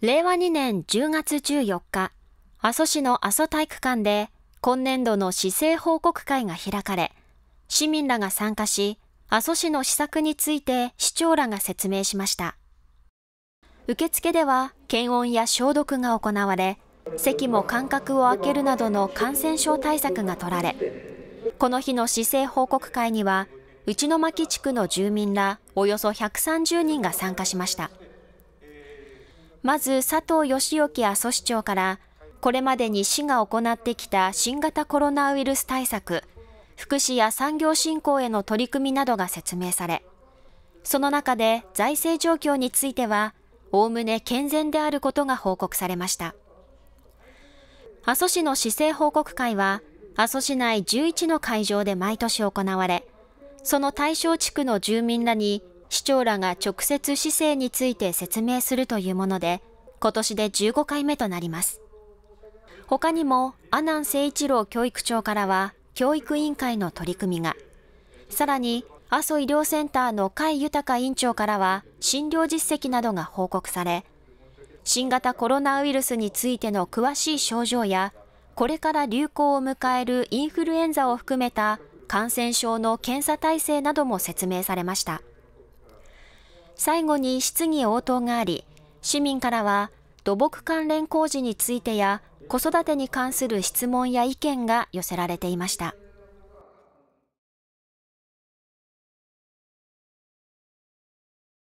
令和2年10月14日、阿蘇市の阿蘇体育館で今年度の市政報告会が開かれ、市民らが参加し、阿蘇市の施策について市長らが説明しました。受付では検温や消毒が行われ、席も間隔を空けるなどの感染症対策が取られ、この日の市政報告会には、内野牧地区の住民らおよそ130人が参加しました。まず佐藤義之阿蘇市長から、これまでに市が行ってきた新型コロナウイルス対策、福祉や産業振興への取り組みなどが説明され、その中で財政状況については、おおむね健全であることが報告されました。阿蘇市の市政報告会は、阿蘇市内11の会場で毎年行われ、その対象地区の住民らに長らが直接市政について説明するというもので、今年で15回目となります。他にも、阿南誠一郎教育長からは、教育委員会の取り組みが、さらに、阿蘇医療センターの甲斐豊委員長からは、診療実績などが報告され、新型コロナウイルスについての詳しい症状や、これから流行を迎えるインフルエンザを含めた感染症の検査体制なども説明されました。最後に質疑応答があり、市民からは土木関連工事についてや子育てに関する質問や意見が寄せられていました。